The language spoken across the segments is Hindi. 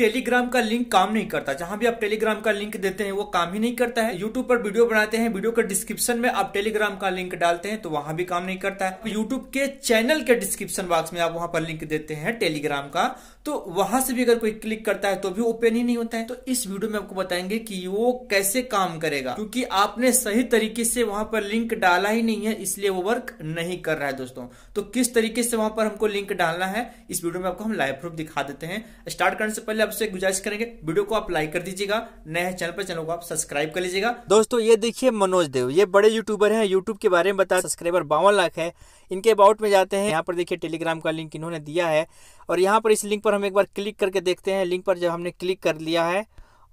टेलीग्राम का लिंक काम नहीं करता जहां भी आप टेलीग्राम का लिंक देते हैं वो काम ही नहीं करता है यूट्यूब पर वीडियो बनाते हैं वीडियो के डिस्क्रिप्शन में आप टेलीग्राम का लिंक डालते हैं तो वहां भी काम नहीं करता है यूट्यूब के चैनल के डिस्क्रिप्शन बॉक्स में आप वहां पर लिंक देते हैं टेलीग्राम का तो वहां से भी अगर कोई क्लिक करता है तो भी ओपन ही नहीं होता है तो इस वीडियो में आपको बताएंगे कि वो कैसे काम करेगा क्योंकि आपने सही तरीके से वहां पर लिंक डाला ही नहीं है इसलिए वो वर्क नहीं कर रहा है दोस्तों तो किस तरीके से वहां पर हमको लिंक डालना है इस वीडियो में आपको हम लाइव प्रूफ दिखा देते हैं स्टार्ट करने से पहले आपसे गुजारिश करेंगे वीडियो को आप लाइक कर दीजिएगा नए चैनल पर चैनल को आप सब्सक्राइब कर लीजिएगा दोस्तों ये देखिए मनोज देव ये बड़े यूट्यूबर हैं यूट्यूब के बारे में बताया सब्सक्राइबर बावन लाख है इनके अबाउट में जाते हैं यहाँ पर देखिए टेलीग्राम का लिंक इन्होंने दिया है और यहाँ पर इस लिंक पर हम एक बार क्लिक करके देखते हैं लिंक पर जब हमने क्लिक कर लिया है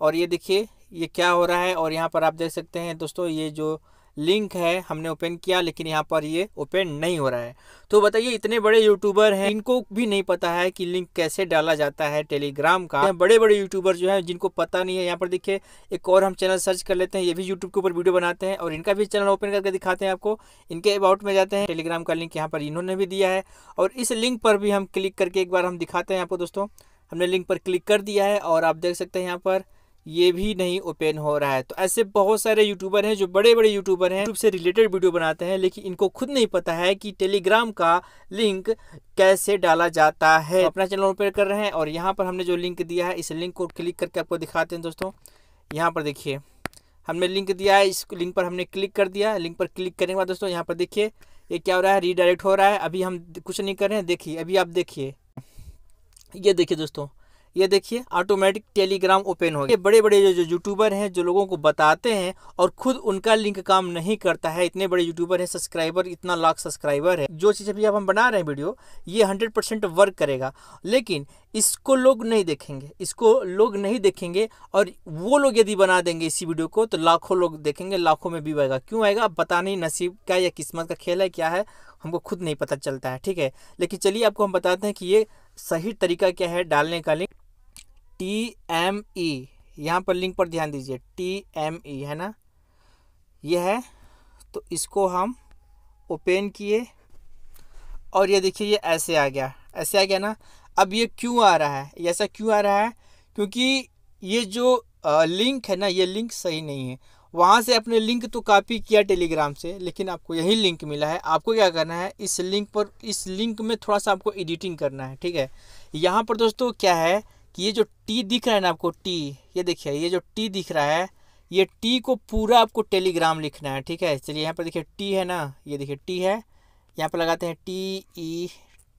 और ये देखिए ये क्या हो रहा है और यहाँ पर आप देख सकते हैं दोस्तों ये जो लिंक है हमने ओपन किया लेकिन यहाँ पर ये ओपन नहीं हो रहा है तो बताइए इतने बड़े यूट्यूबर हैं इनको भी नहीं पता है कि लिंक कैसे डाला जाता है टेलीग्राम का बड़े बड़े यूट्यूबर जो है जिनको पता नहीं है यहाँ पर देखिए एक और हम चैनल सर्च कर लेते हैं ये भी यूट्यूब के ऊपर वीडियो बनाते हैं और इनका भी चैनल ओपन करके दिखाते हैं आपको इनके अबाउट में जाते हैं टेलीग्राम का लिंक यहाँ पर इन्होंने भी दिया है और इस लिंक पर भी हम क्लिक करके एक बार हम दिखाते हैं आपको दोस्तों हमने लिंक पर क्लिक कर दिया है और आप देख सकते हैं यहाँ पर ये भी नहीं ओपन हो रहा है तो ऐसे बहुत सारे यूट्यूबर हैं जो बड़े बड़े यूट्यूबर हैं यूट्यूब से रिलेटेड वीडियो बनाते हैं लेकिन इनको खुद नहीं पता है कि टेलीग्राम का लिंक कैसे डाला जाता है तो अपना चैनल ओपन कर रहे हैं और यहाँ पर हमने जो लिंक दिया है इस लिंक को क्लिक करके आपको दिखाते हैं दोस्तों यहाँ पर देखिए हमने लिंक दिया है इस लिंक पर हमने क्लिक कर दिया लिंक पर क्लिक करने के बाद दोस्तों यहाँ पर देखिए ये क्या हो रहा है रीडायरेक्ट हो रहा है अभी हम कुछ नहीं कर रहे हैं देखिए अभी आप देखिए ये देखिए दोस्तों ये देखिए ऑटोमेटिक टेलीग्राम ओपन हो गया बड़े बड़े जो जो यूट्यूबर हैं जो लोगों को बताते हैं और खुद उनका लिंक काम नहीं करता है इतने बड़े यूट्यूबर हैं सब्सक्राइबर इतना लाख सब्सक्राइबर है जो चीज़ अभी अब हम बना रहे हैं वीडियो ये हंड्रेड परसेंट वर्क करेगा लेकिन इसको लोग नहीं देखेंगे इसको लोग नहीं देखेंगे और वो लोग यदि बना देंगे इसी वीडियो को तो लाखों लोग देखेंगे लाखों में भी आएगा क्यों आएगा बता नहीं नसीब का या किस्मत का खेल है क्या है हमको खुद नहीं पता चलता है ठीक है लेकिन चलिए आपको हम बताते हैं कि ये सही तरीका क्या है डालने का लिंक टी एम ई यहाँ पर लिंक पर ध्यान दीजिए टी एम ई है ना यह है तो इसको हम ओपन किए और ये देखिए ये ऐसे आ गया ऐसे आ गया ना अब ये क्यों आ रहा है ऐसा क्यों आ रहा है क्योंकि ये जो लिंक है ना ये लिंक सही नहीं है वहाँ से आपने लिंक तो कॉपी किया टेलीग्राम से लेकिन आपको यही लिंक मिला है आपको क्या करना है इस लिंक पर इस लिंक में थोड़ा सा आपको एडिटिंग करना है ठीक है यहाँ पर दोस्तों क्या है कि ये जो टी दिख रहा है ना आपको टी ये देखिए ये जो टी दिख रहा है ये टी को पूरा आपको टेलीग्राम लिखना है ठीक है चलिए यहाँ पर देखिए टी है ना ये देखिए टी है यहाँ पर लगाते हैं टी ई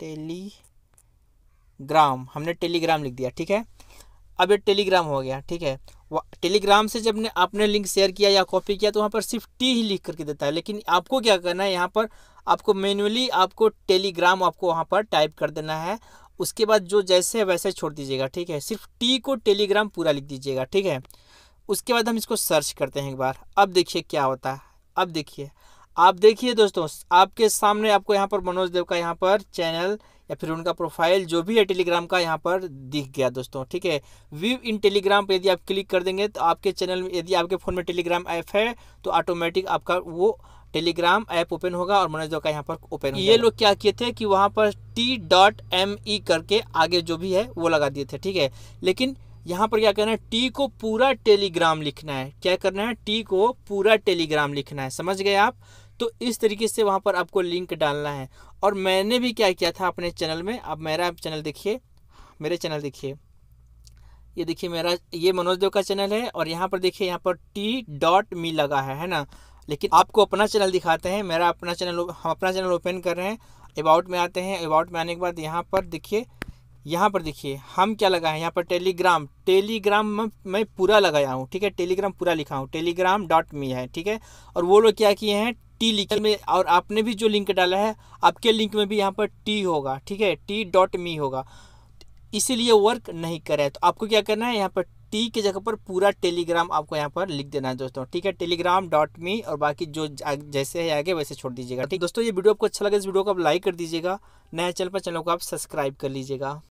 टेलीग्राम हमने टेलीग्राम लिख दिया ठीक है अब ये टेलीग्राम हो गया ठीक है टेलीग्राम से जब ने आपने लिंक शेयर किया या कॉपी किया तो वहाँ पर सिर्फ टी ही लिख करके देता है लेकिन आपको क्या करना है यहाँ पर आपको मैनुअली आपको टेलीग्राम आपको वहाँ पर टाइप कर देना है उसके बाद जो जैसे है वैसे छोड़ दीजिएगा ठीक है सिर्फ टी को टेलीग्राम पूरा लिख दीजिएगा ठीक है उसके बाद हम इसको सर्च करते हैं एक बार अब देखिए क्या होता है अब देखिए आप देखिए दोस्तों आपके सामने आपको यहाँ पर मनोज देव का यहाँ पर चैनल या फिर उनका प्रोफाइल जो भी है टेलीग्राम का यहाँ पर दिख गया दोस्तों ठीक है व्यू इन टेलीग्राम पर यदि आप क्लिक कर देंगे तो आपके चैनल में यदि आपके फ़ोन में टेलीग्राम ऐप है तो ऑटोमेटिक आपका वो टेलीग्राम ऐप ओपन होगा और मनोज का यहाँ पर ओपन ये लोग क्या किए थे कि वहाँ पर टी डॉट एम ई करके आगे जो भी है वो लगा दिए थे ठीक है लेकिन यहाँ पर क्या करना है टी को पूरा टेलीग्राम लिखना है क्या करना है टी को पूरा टेलीग्राम लिखना है समझ गए आप तो इस तरीके से वहाँ पर आपको लिंक डालना है और मैंने भी क्या किया था अपने चैनल में अब मेरा चैनल देखिए मेरे चैनल देखिए ये देखिए मेरा ये मनोज देव का चैनल है और यहाँ पर देखिए यहाँ पर टी डॉट मी लगा है है ना लेकिन आपको अपना चैनल दिखाते हैं मेरा अपना चैनल हम अपना चैनल ओपन कर रहे हैं अबाउट में आते हैं अबाउट में आने के बाद यहाँ पर देखिए यहाँ पर देखिए हम क्या लगा है यहाँ पर टेलीग्राम टेलीग्राम मैं पूरा लगाया हूँ ठीक है टेलीग्राम पूरा लिखा हूँ टेलीग्राम डॉट मी है ठीक है और वो लोग क्या किए हैं टी लिख में और आपने भी जो लिंक डाला है आपके लिंक में भी यहाँ पर टी होगा ठीक है टी डॉट मी होगा इसीलिए वर्क नहीं करे तो आपको क्या करना है यहाँ पर टी के जगह पर पूरा टेलीग्राम आपको यहाँ पर लिख देना है दोस्तों ठीक है टेलीग्राम डॉट मी और बाकी जो जैसे है आगे वैसे छोड़ दीजिएगा ठीक तो दोस्तों ये वीडियो आपको अच्छा लगे इस वीडियो को आप लाइक कर दीजिएगा नया चैनल पर चैनल को आप सब्सक्राइब कर लीजिएगा